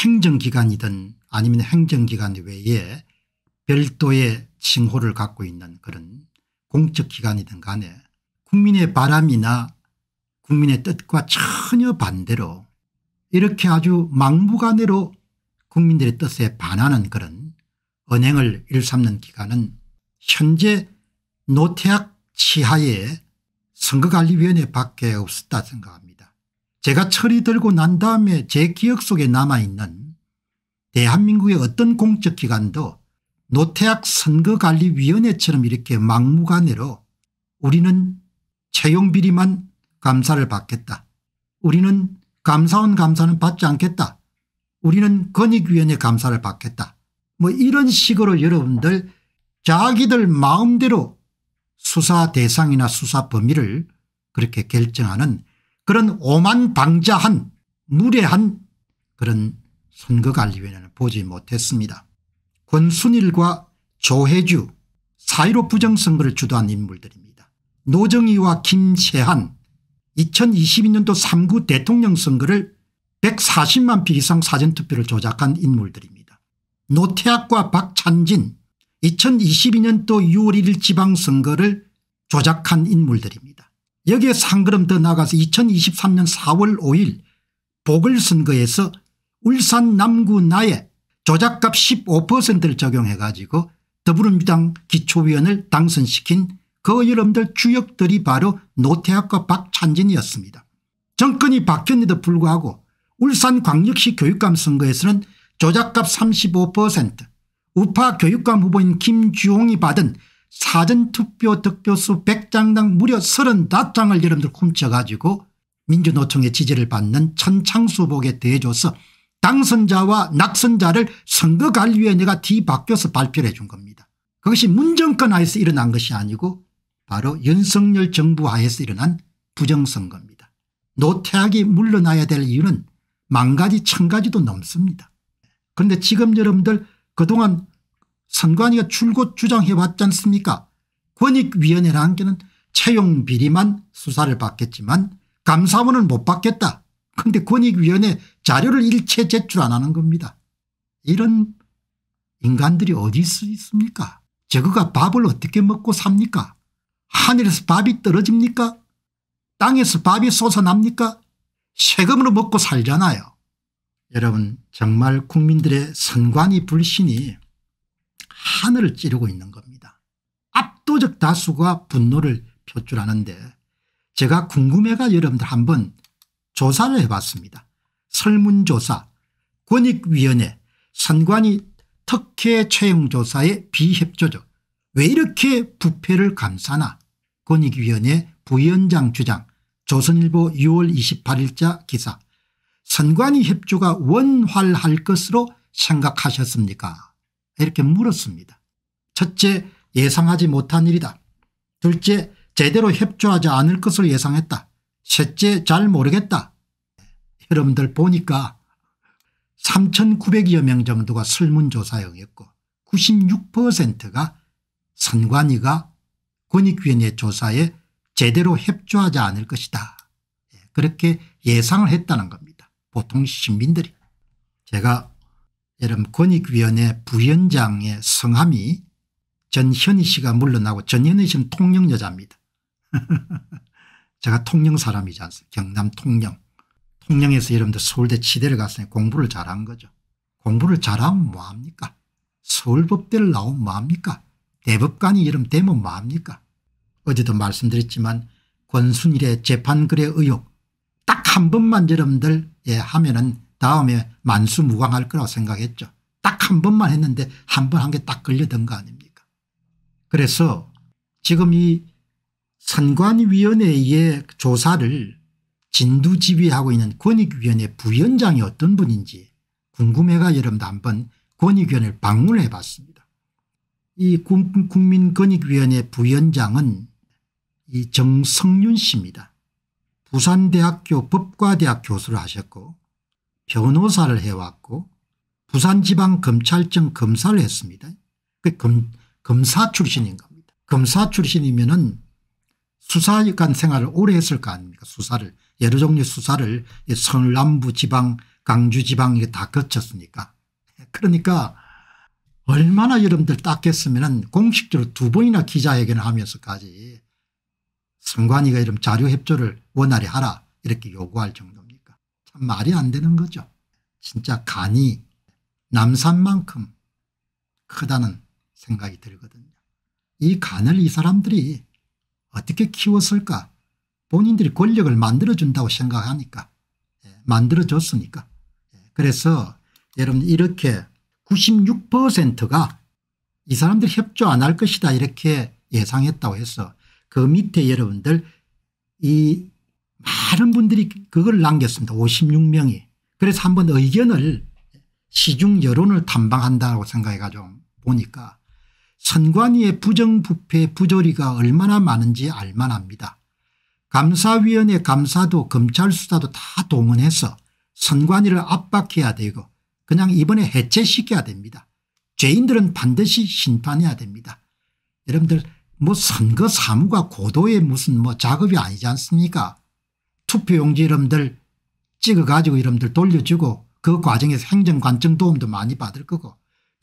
행정기관이든 아니면 행정기관 외에 별도의 칭호를 갖고 있는 그런 공적기관이든 간에 국민의 바람이나 국민의 뜻과 전혀 반대로 이렇게 아주 막무가내로 국민들의 뜻에 반하는 그런 언행을 일삼는 기관은 현재 노태학 치하의 선거관리위원회 밖에 없었다 생각합니다. 제가 철이 들고 난 다음에 제 기억 속에 남아있는 대한민국의 어떤 공적기관도 노태학 선거관리위원회처럼 이렇게 막무가내로 우리는 채용비리만 감사를 받겠다. 우리는 감사원 감사는 받지 않겠다. 우리는 권익위원회 감사를 받겠다. 뭐 이런 식으로 여러분들 자기들 마음대로 수사 대상이나 수사 범위를 그렇게 결정하는 그런 오만방자한 무례한 그런 선거관리위원회는 보지 못했습니다. 권순일과 조혜주 사이로 부정선거를 주도한 인물들입니다. 노정희와 김세한 2022년도 3구 대통령 선거를 140만 표 이상 사전투표를 조작한 인물들입니다. 노태학과 박찬진 2022년도 6월 1일 지방선거를 조작한 인물들입니다. 여기에 상그럼 더 나가서 2023년 4월 5일 보궐선거에서 울산 남구 나에 조작값 15%를 적용해 가지고 더불어민주당 기초위원을 당선시킨 그 여러분들 주역들이 바로 노태학과 박찬진이었습니다. 정권이 바뀌었는데도 불구하고 울산광역시 교육감 선거에서는 조작값 35% 우파 교육감 후보인 김주홍이 받은 사전투표 득표수 100장당 무려 35장을 여러분들 훔쳐가지고 민주노총의 지지를 받는 천창수복에 대해줘서 당선자와 낙선자를 선거관리위원회가 뒤바뀌어서 발표를 해준 겁니다. 그것이 문정권 하에서 일어난 것이 아니고 바로 윤석열 정부 하에서 일어난 부정선거입니다. 노태학이 물러나야 될 이유는 만 가지 천 가지도 넘습니다. 그런데 지금 여러분들 그동안 선관위가 출고 주장해왔지 않습니까 권익위원회라는 게는 채용 비리만 수사를 받겠지만 감사원은 못 받겠다. 그런데 권익위원회 자료를 일체 제출 안 하는 겁니다. 이런 인간들이 어디 있습니까 저거가 밥을 어떻게 먹고 삽니까 하늘에서 밥이 떨어집니까 땅에서 밥이 솟아납니까 세금으로 먹고 살잖아요. 여러분 정말 국민들의 선관위 불신이 하늘을 찌르고 있는 겁니다. 압도적 다수가 분노를 표출하는데 제가 궁금해가 여러분들 한번 조사를 해봤습니다. 설문조사 권익위원회 선관위 특혜 채용조사에 비협조적 왜 이렇게 부패를 감싸나 권익위원회 부위원장 주장 조선일보 6월 28일자 기사 선관위 협조가 원활할 것으로 생각하셨습니까 이렇게 물었습니다. 첫째 예상하지 못한 일이다. 둘째 제대로 협조하지 않을 것을 예상했다. 셋째 잘 모르겠다. 여러분들 보니까 3,900여 명 정도가 설문조사형이었고 96%가 선관위가 권익위원회 조사에 제대로 협조하지 않을 것이다. 예, 그렇게 예상을 했다는 겁니다. 보통 시민들이. 제가 여름 권익위원회 부위원장의 성함이 전현희 씨가 물러나고 전현희 씨는 통영 여자입니다. 제가 통영 사람이지 않습니까 경남 통영. 통영에서 여러분들 서울대 치대를 갔으니 공부를 잘한 거죠. 공부를 잘하면 뭐합니까 서울법대를 나오면 뭐합니까 대법관이 이름 되면 뭐합니까 어제도 말씀드렸지만 권순일의 재판글의 의혹 딱 한 번만 여러분들 예 하면 은 다음에 만수무강할 거라고 생각했죠. 딱 한 번만 했는데 한 번 한 게 딱 걸려든 거 아닙니까 그래서 지금 이 선관위원회의 조사를 진두지휘하고 있는 권익위원회 부위원장이 어떤 분인지 궁금해가 여러분도 한 번 권익위원회를 방문해 봤습니다. 이 국민권익위원회 부위원장은 이 정성윤 씨입니다. 부산대학교 법과대학 교수를 하셨고 변호사를 해왔고 부산지방검찰청 검사를 했습니다. 그 검, 검사 출신인 겁니다. 검사 출신이면 은 수사관 생활을 오래 했을 거 아닙니까 수사를 여러 종류 수사를 서남부 지방 강주 지방 이게 다 거쳤으니까 그러니까 얼마나 여러분들 닦였으면 공식적으로 두 번이나 기자회견을 하면서까지 선관위가 이런 자료 협조를 원활히 하라 이렇게 요구할 정도 참 말이 안 되는 거죠. 진짜 간이 남산만큼 크다는 생각이 들거든요. 이 간을 이 사람들이 어떻게 키웠을까 본인들이 권력을 만들어준다고 생각하니까 예, 만들어줬으니까 예, 그래서 여러분 이렇게 96%가 이 사람들 협조 안 할 것이다 이렇게 예상했다고 해서 그 밑에 여러분들 이 많은 분들이 그걸 남겼습니다. 56명이. 그래서 한번 의견을 시중 여론을 탐방한다고 생각해 가지고 보니까 선관위의 부정부패 부조리가 얼마나 많은지 알만합니다. 감사위원회 감사도 검찰 수사도 다 동원해서 선관위를 압박해야 되고 그냥 이번에 해체시켜야 됩니다. 죄인들은 반드시 심판해야 됩니다. 여러분들 뭐 선거 사무가 고도의 무슨 뭐 작업이 아니지 않습니까 투표용지 이름들 찍어가지고 이름들 돌려주고 그 과정에서 행정관청 도움도 많이 받을 거고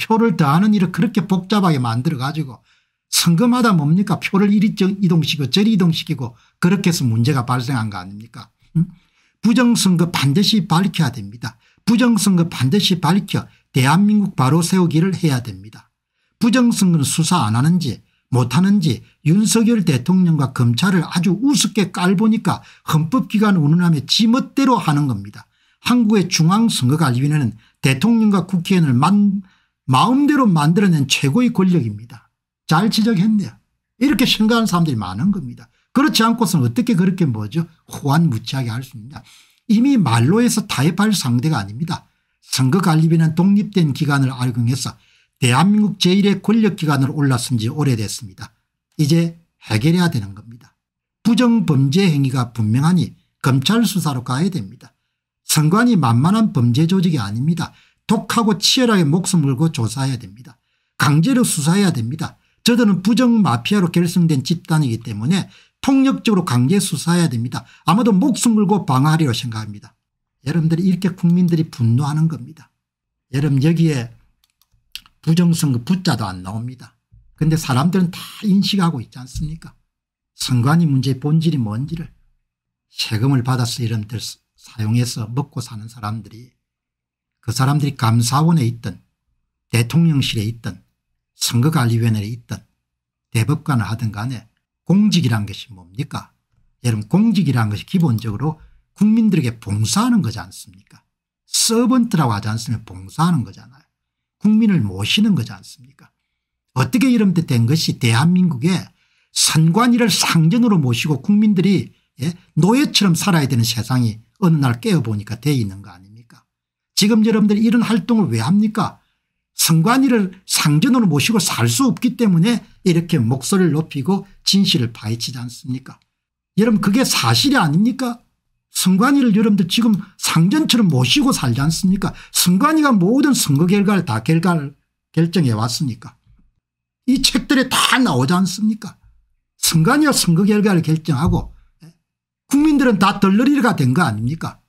표를 더하는 일을 그렇게 복잡하게 만들어가지고 선거마다 뭡니까 표를 이리 이동시키고 저리 이동시키고 그렇게 해서 문제가 발생한 거 아닙니까 음? 부정선거 반드시 밝혀야 됩니다. 부정선거 반드시 밝혀 대한민국 바로 세우기를 해야 됩니다. 부정선거는 수사 안 하는지 못하는지 윤석열 대통령과 검찰을 아주 우습게 깔보니까 헌법기관 운운함에 지멋대로 하는 겁니다. 한국의 중앙선거관리위원회는 대통령과 국회의원을 만, 마음대로 만들어낸 최고의 권력입니다. 잘 지적했네요. 이렇게 생각하는 사람들이 많은 겁니다. 그렇지 않고서는 어떻게 그렇게 뭐죠 호환무치하게 할 수 있냐 이미 말로해서 타협할 상대가 아닙니다. 선거관리위는 독립된 기관을 알경해서 대한민국 제1의 권력기관으로 올라선 지 오래됐습니다. 이제 해결해야 되는 겁니다. 부정범죄 행위가 분명하니 검찰 수사로 가야 됩니다. 선관이 만만한 범죄 조직이 아닙니다. 독하고 치열하게 목숨 걸고 조사해야 됩니다. 강제로 수사해야 됩니다. 저들은 부정마피아로 결성된 집단이기 때문에 폭력적으로 강제 수사해야 됩니다. 아마도 목숨 걸고 방어하리라 생각합니다. 여러분들이 이렇게 국민들이 분노하는 겁니다. 여러분 여기에 부정선거 부자도 안 나옵니다. 근데 사람들은 다 인식하고 있지 않습니까? 선관위 문제의 본질이 뭔지를 세금을 받아서 이런 데 사용해서 먹고 사는 사람들이 그 사람들이 감사원에 있던 대통령실에 있던 선거관리위원회에 있던 대법관을 하든 간에 공직이란 것이 뭡니까? 여러분 공직이란 것이 기본적으로 국민들에게 봉사하는 거지 않습니까? 서번트라고 하지 않습니 봉사하는 거잖아요. 국민을 모시는 거지 않습니까 어떻게 이런 데된 것이 대한민국의 선관위를 상전으로 모시고 국민들이 예? 노예처럼 살아야 되는 세상이 어느 날 깨어보니까 돼 있는 거 아닙니까 지금 여러분들 이런 활동을 왜 합니까 선관위를 상전으로 모시고 살 수 없기 때문에 이렇게 목소리를 높이고 진실을 파헤치지 않습니까 여러분 그게 사실이 아닙니까 선관위를 여러분들 지금 상전처럼 모시고 살지 않습니까 선관위가 모든 선거 결과를 다 결과를 결정해 왔으니까 이 책들에 다 나오지 않습니까 선관위가 선거 결과를 결정하고 예? 국민들은 다 덜러리가 된 거 아닙니까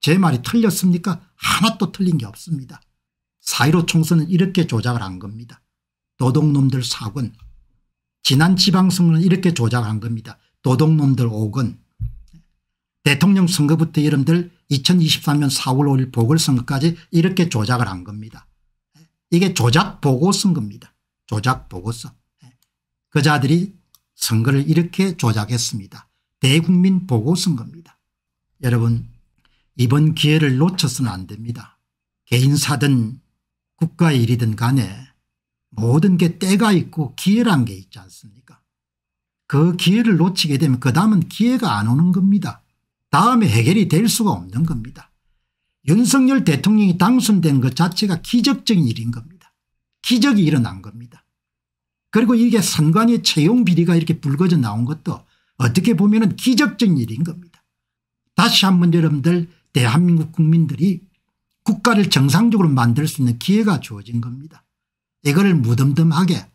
제 말이 틀렸습니까 하나도 틀린 게 없습니다 4.15 총선은 이렇게 조작을 한 겁니다 도둑놈들 사군 지난 지방선거는 이렇게 조작한 겁니다 도둑놈들 오군 대통령 선거부터 여러분들 2023년 4월 5일 보궐선거까지 이렇게 조작을 한 겁니다. 이게 조작 보고선거입니다. 조작 보고서. 그자들이 선거를 이렇게 조작했습니다. 대국민 보고선거입니다. 여러분 이번 기회를 놓쳐서는 안 됩니다. 개인사든 국가의 일이든 간에 모든 게 때가 있고 기회란 게 있지 않습니까 그 기회를 놓치게 되면 그 다음은 기회가 안 오는 겁니다. 다음에 해결이 될 수가 없는 겁니다. 윤석열 대통령이 당선된 것 자체가 기적적인 일인 겁니다. 기적이 일어난 겁니다. 그리고 이게 선관위 채용 비리가 이렇게 불거져 나온 것도 어떻게 보면 기적적인 일인 겁니다. 다시 한번 여러분들 대한민국 국민들이 국가를 정상적으로 만들 수 있는 기회가 주어진 겁니다. 이거를 무덤덤하게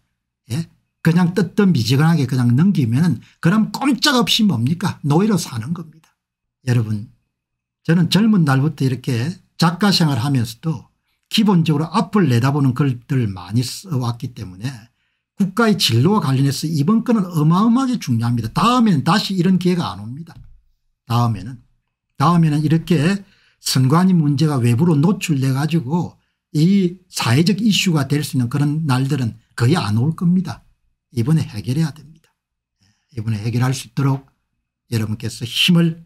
예? 그냥 뜨뜻 미지근하게 그냥 넘기면 은 그럼 꼼짝없이 뭡니까 노예로 사는 겁니다. 여러분 저는 젊은 날부터 이렇게 작가 생활하면서도 기본적으로 앞을 내다보는 글들 을 많이 써왔기 때문에 국가의 진로와 관련해서 이번 건은 어마어마하게 중요합니다. 다음에는 다시 이런 기회가 안 옵니다. 다음에는 다음에는 이렇게 선관위 문제가 외부로 노출돼 가지고 이 사회적 이슈가 될 수 있는 그런 날들은 거의 안 올 겁니다. 이번에 해결해야 됩니다. 예, 이번에 해결할 수 있도록 여러분께서 힘을